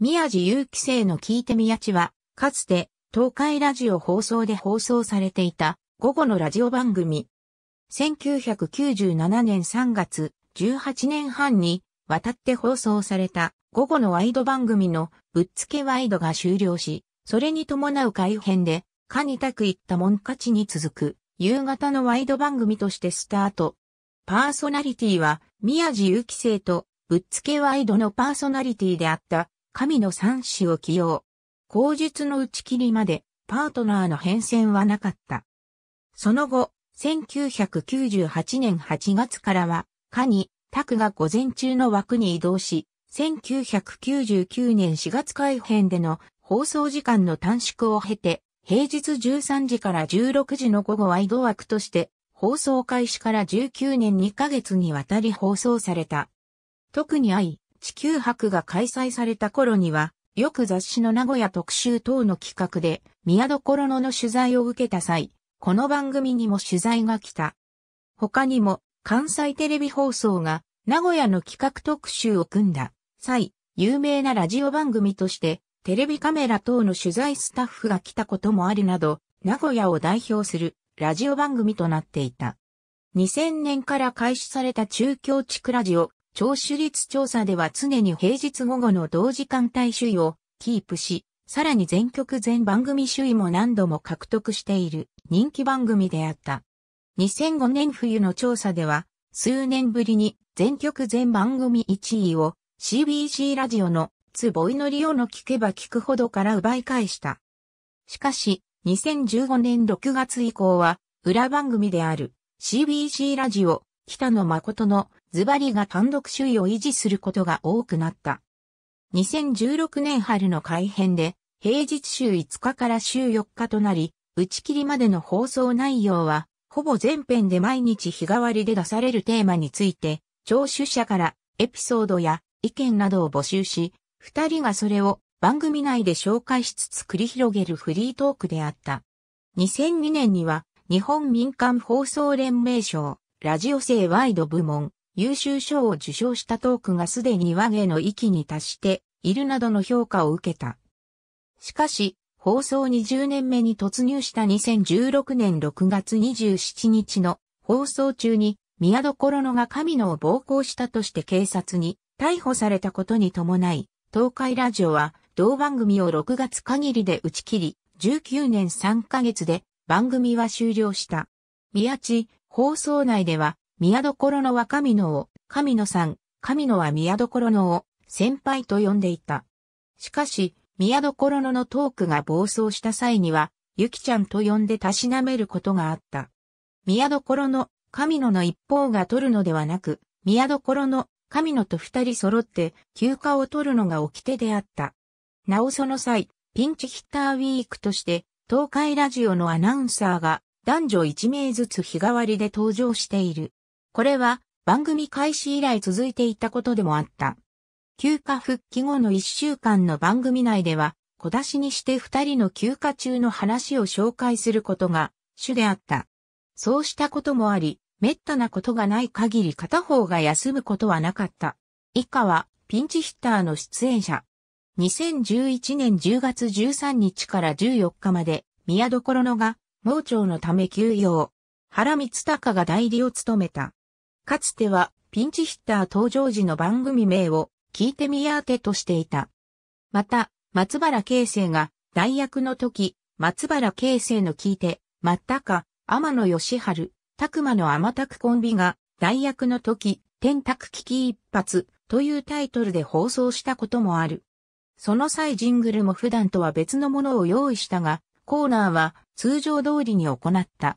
宮地有希生の聞いて宮地は、かつて、東海ラジオ放送で放送されていた、午後のラジオ番組。1997年3月、18年半に、渡って放送された、午後のワイド番組の、ぶっつけワイドが終了し、それに伴う改編で、かにたくいったもん勝ちに続く、夕方のワイド番組としてスタート。パーソナリティは、宮地有希生と、ぶっつけワイドのパーソナリティであった、神の三子を起用。口述の打ち切りまで、パートナーの変遷はなかった。その後、1998年8月からは、ニ、に、クが午前中の枠に移動し、1999年4月改編での放送時間の短縮を経て、平日13時から16時の午後は移動枠として、放送開始から19年2ヶ月にわたり放送された。特に愛、地球博が開催された頃には、よく雑誌の名古屋特集等の企画で、宮所野の取材を受けた際、この番組にも取材が来た。他にも、関西テレビ放送が、名古屋の企画特集を組んだ際、有名なラジオ番組として、テレビカメラ等の取材スタッフが来たこともあるなど、名古屋を代表するラジオ番組となっていた。2000年から開始された中京地区ラジオ、聴取率調査では常に平日午後の同時間帯首位をキープし、さらに全曲全番組首位も何度も獲得している人気番組であった。2005年冬の調査では、数年ぶりに全曲全番組1位を CBC ラジオのつぼいのりをの聞けば聞くほどから奪い返した。しかし、2015年6月以降は、裏番組である CBC ラジオ北野誠のズバリが単独首位を維持することが多くなった。2016年春の改編で、平日週5日から週4日となり、打ち切りまでの放送内容は、ほぼ全編で毎日日替わりで出されるテーマについて、聴取者からエピソードや意見などを募集し、二人がそれを番組内で紹介しつつ繰り広げるフリートークであった。2002年には日本民間放送連盟賞ラジオ性ワイド部門優秀賞を受賞したトークがすでに和芸の域に達しているなどの評価を受けた。しかし、放送20年目に突入した2016年6月27日の放送中に宮所野が神野を暴行したとして警察に逮捕されたことに伴い、東海ラジオは同番組を6月限りで打ち切り、19年3ヶ月で番組は終了した。宮地、放送内では宮所のは神のを、神野さん、神野は宮所のを、先輩と呼んでいた。しかし、宮所ののトークが暴走した際には、ゆきちゃんと呼んでたしなめることがあった。宮所の、神野の一方が取るのではなく、宮所の、神野と二人揃って、休暇を取るのが掟であった。なおその際、ピンチヒッターウィークとして、東海ラジオのアナウンサーが、男女一名ずつ日替わりで登場している。これは番組開始以来続いていたことでもあった。休暇復帰後の1週間の番組内では、小出しにして2人の休暇中の話を紹介することが主であった。そうしたこともあり、滅多なことがない限り片方が休むことはなかった。以下はピンチヒッターの出演者。2011年10月13日から14日まで、宮所のが、盲腸のため休養。原光隆が代理を務めた。かつてはピンチヒッター登場時の番組名を聞いてみやーてとしていた。また、松原慶生が代役の時、松原慶生の聞いて、まったか、天野義春、拓馬の天拓コンビが代役の時、天拓危機一発というタイトルで放送したこともある。その際ジングルも普段とは別のものを用意したが、コーナーは通常通りに行った。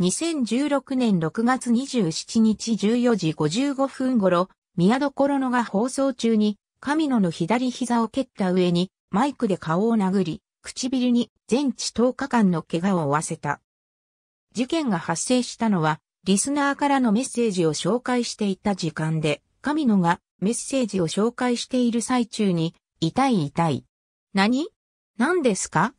2016年6月27日14時55分頃、宮所野が放送中に、神野の左膝を蹴った上に、マイクで顔を殴り、唇に全治10日間の怪我を負わせた。事件が発生したのは、リスナーからのメッセージを紹介していた時間で、神野がメッセージを紹介している最中に、痛い痛い。何何ですか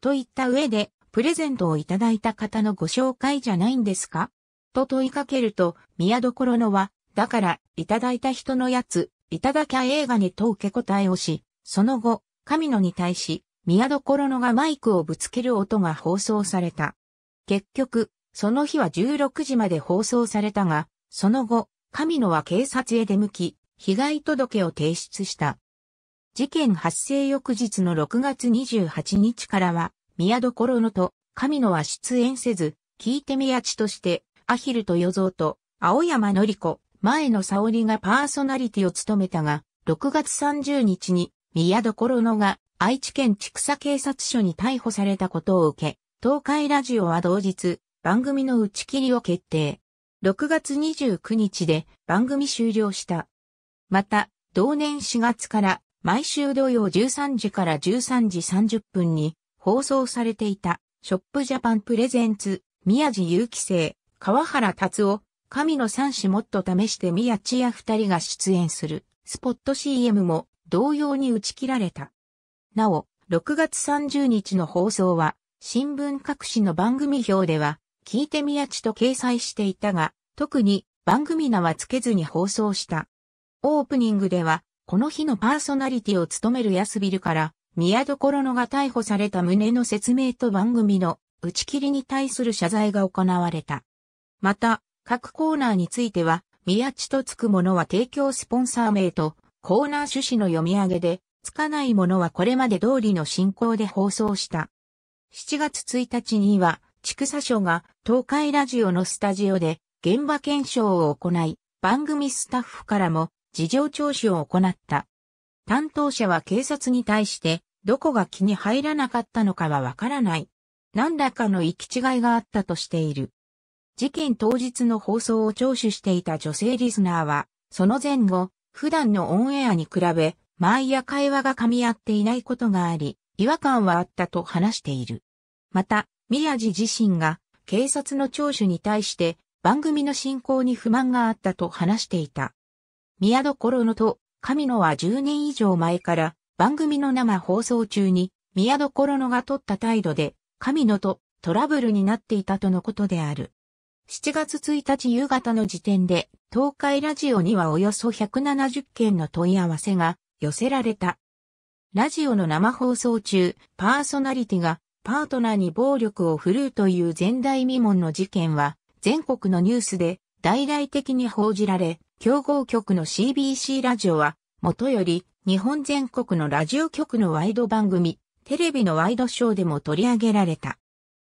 と言った上で、プレゼントをいただいた方のご紹介じゃないんですかと問いかけると、宮所のは、だから、いただいた人のやつ、いただきゃ映画にと受け答えをし、その後、神野に対し、宮所のがマイクをぶつける音が放送された。結局、その日は16時まで放送されたが、その後、神野は警察へ出向き、被害届を提出した。事件発生翌日の6月28日からは、宮所のと、神野は出演せず、聞いてみやちとして、アヒルと与蔵と、青山のり子、前野沙織がパーソナリティを務めたが、6月30日に、宮所のが、愛知県千草警察署に逮捕されたことを受け、東海ラジオは同日、番組の打ち切りを決定。6月29日で番組終了した。また、同年4月から毎週土曜13時から13時30分に放送されていた、ショップジャパンプレゼンツ、宮地祐希生、川原達夫、神の三種もっと試して宮地や二人が出演する、スポット CM も同様に打ち切られた。なお、6月30日の放送は、新聞各紙の番組表では、聞いて宮地と掲載していたが、特に番組名はつけずに放送した。オープニングでは、この日のパーソナリティを務める安ビルから、宮所のが逮捕された旨の説明と番組の打ち切りに対する謝罪が行われた。また、各コーナーについては、宮地とつくものは提供スポンサー名と、コーナー趣旨の読み上げで、つかないものはこれまで通りの進行で放送した。7月1日には、畜佐署が東海ラジオのスタジオで現場検証を行い、番組スタッフからも事情聴取を行った。担当者は警察に対してどこが気に入らなかったのかはわからない。何らかの行き違いがあったとしている。事件当日の放送を聴取していた女性リスナーは、その前後、普段のオンエアに比べ、毎夜会話が噛み合っていないことがあり、違和感はあったと話している。また、宮地自身が、警察の聴取に対して、番組の進行に不満があったと話していた。宮所のと、神野は10年以上前から、番組の生放送中に、宮所野が取った態度で、神野とトラブルになっていたとのことである。7月1日夕方の時点で、東海ラジオにはおよそ170件の問い合わせが寄せられた。ラジオの生放送中、パーソナリティがパートナーに暴力を振るうという前代未聞の事件は、全国のニュースで大々的に報じられ、競合局の CBC ラジオは、元より日本全国のラジオ局のワイド番組、テレビのワイドショーでも取り上げられた。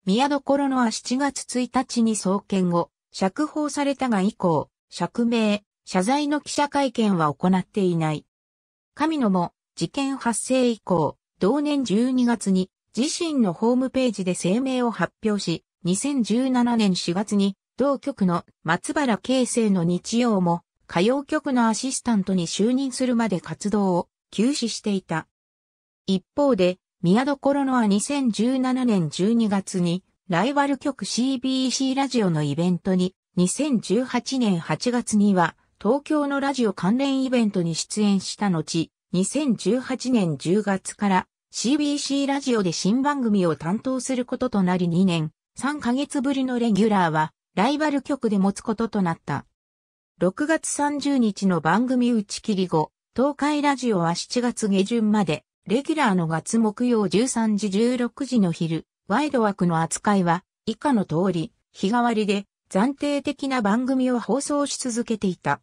宮所のは7月1日に創建後、釈放されたが以降、釈明、謝罪の記者会見は行っていない。神野も事件発生以降、同年12月に自身のホームページで声明を発表し、2017年4月に同局の松原慶生の日曜も歌謡曲のアシスタントに就任するまで活動を休止していた。一方で、宮所のは2017年12月に、ライバル局 CBC ラジオのイベントに、2018年8月には、東京のラジオ関連イベントに出演した後、2018年10月から CBC ラジオで新番組を担当することとなり2年、3ヶ月ぶりのレギュラーは、ライバル局で持つこととなった。6月30日の番組打ち切り後、東海ラジオは7月下旬まで、レギュラーの月木曜13時16時の昼、ワイド枠の扱いは、以下の通り、日替わりで、暫定的な番組を放送し続けていた。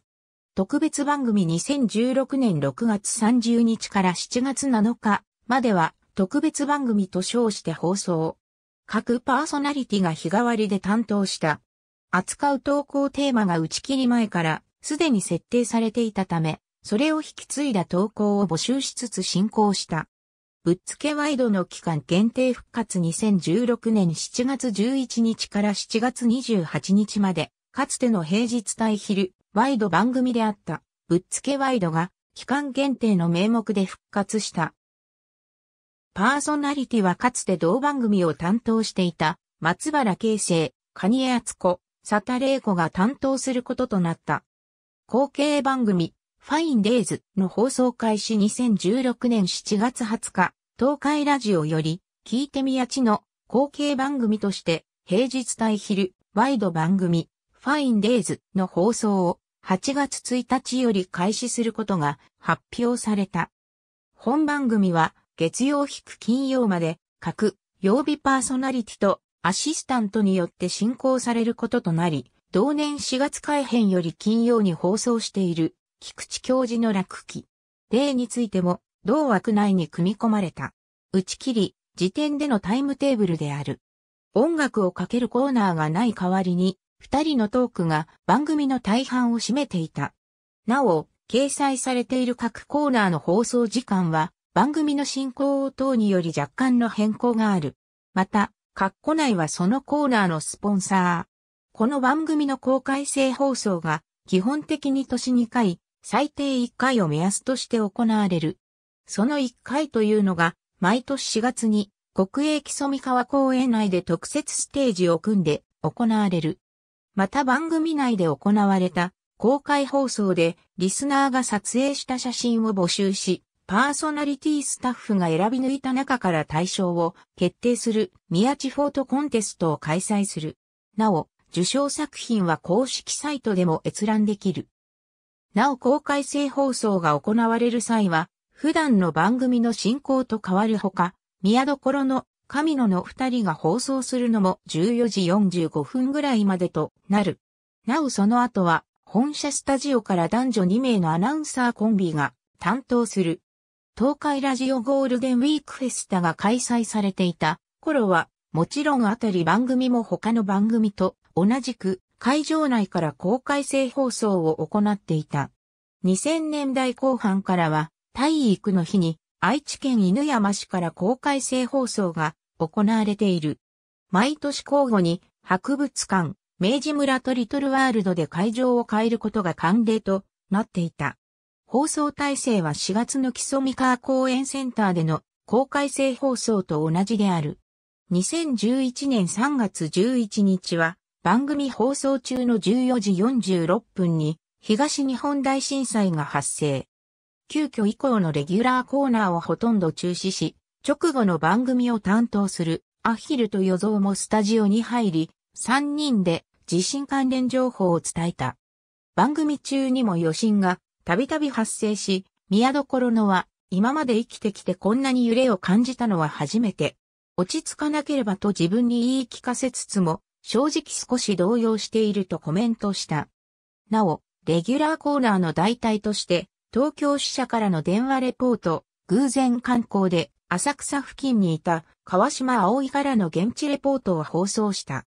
特別番組2016年6月30日から7月7日までは特別番組と称して放送。各パーソナリティが日替わりで担当した扱う投稿テーマが打ち切り前からすでに設定されていたため、それを引き継いだ投稿を募集しつつ進行した。ぶっつけワイドの期間限定復活2016年7月11日から7月28日まで、かつての平日対昼、ワイド番組であった、ぶっつけワイドが、期間限定の名目で復活した。パーソナリティはかつて同番組を担当していた、松原慶生、蟹江敦子、佐田玲子が担当することとなった。後継番組、ファインデイズの放送開始2016年7月20日、東海ラジオより、聞いてみやちの後継番組として、平日対昼、ワイド番組、ファインデイズの放送を8月1日より開始することが発表された。本番組は月曜引く金曜まで各曜日パーソナリティとアシスタントによって進行されることとなり、同年4月改編より金曜に放送している、菊池教授の落記。例についても、同枠内に組み込まれた。打ち切り、時点でのタイムテーブルである。音楽をかけるコーナーがない代わりに、二人のトークが番組の大半を占めていた。なお、掲載されている各コーナーの放送時間は、番組の進行等により若干の変更がある。また、カッコ内はそのコーナーのスポンサー。この番組の公開性放送が基本的に年2回、最低1回を目安として行われる。その1回というのが毎年4月に国営木曽川公園内で特設ステージを組んで行われる。また番組内で行われた公開放送でリスナーが撮影した写真を募集し、パーソナリティスタッフが選び抜いた中から対象を決定する宮地フォートコンテストを開催する。なお、受賞作品は公式サイトでも閲覧できる。なお公開生放送が行われる際は、普段の番組の進行と変わるほか、宮所の神野の二人が放送するのも14時45分ぐらいまでとなる。なおその後は、本社スタジオから男女2名のアナウンサーコンビが担当する東海ラジオゴールデンウィークフェスタが開催されていた頃は、もちろんあたり番組も他の番組と同じく会場内から公開制放送を行っていた。2000年代後半からは体育の日に愛知県犬山市から公開制放送が行われている。毎年交互に博物館、明治村とリトルワールドで会場を変えることが慣例となっていた。放送体制は4月の木曽三河公園センターでの公開性放送と同じである。2011年3月11日は番組放送中の14時46分に東日本大震災が発生。急遽以降のレギュラーコーナーをほとんど中止し、直後の番組を担当するアヒルと予造もスタジオに入り、3人で地震関連情報を伝えた。番組中にも余震がたびたび発生し、宮所のは、今まで生きてきてこんなに揺れを感じたのは初めて。落ち着かなければと自分に言い聞かせつつも、正直少し動揺しているとコメントした。なお、レギュラーコーナーの代替として、東京支社からの電話レポート、偶然観光で浅草付近にいた川島葵からの現地レポートを放送した。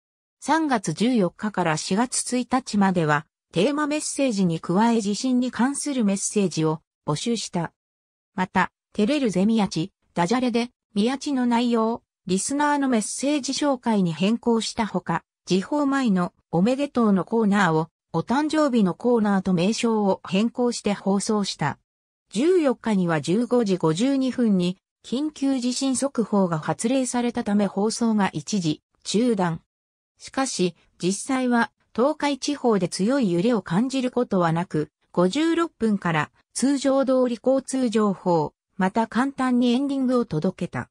3月14日から4月1日まではテーマメッセージに加え地震に関するメッセージを募集した。また、照れるゼミヤチ、ダジャレで、宮地の内容、リスナーのメッセージ紹介に変更したほか、時報前のおめでとうのコーナーを、お誕生日のコーナーと名称を変更して放送した。14日には15時52分に、緊急地震速報が発令されたため放送が一時中断。しかし、実際は東海地方で強い揺れを感じることはなく、56分から通常通り交通情報、また簡単にエンディングを届けた。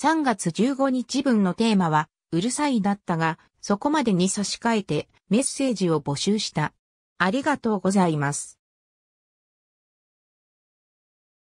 3月15日分のテーマは、うるさいだったが、そこまでに差し替えてメッセージを募集した。ありがとうございます。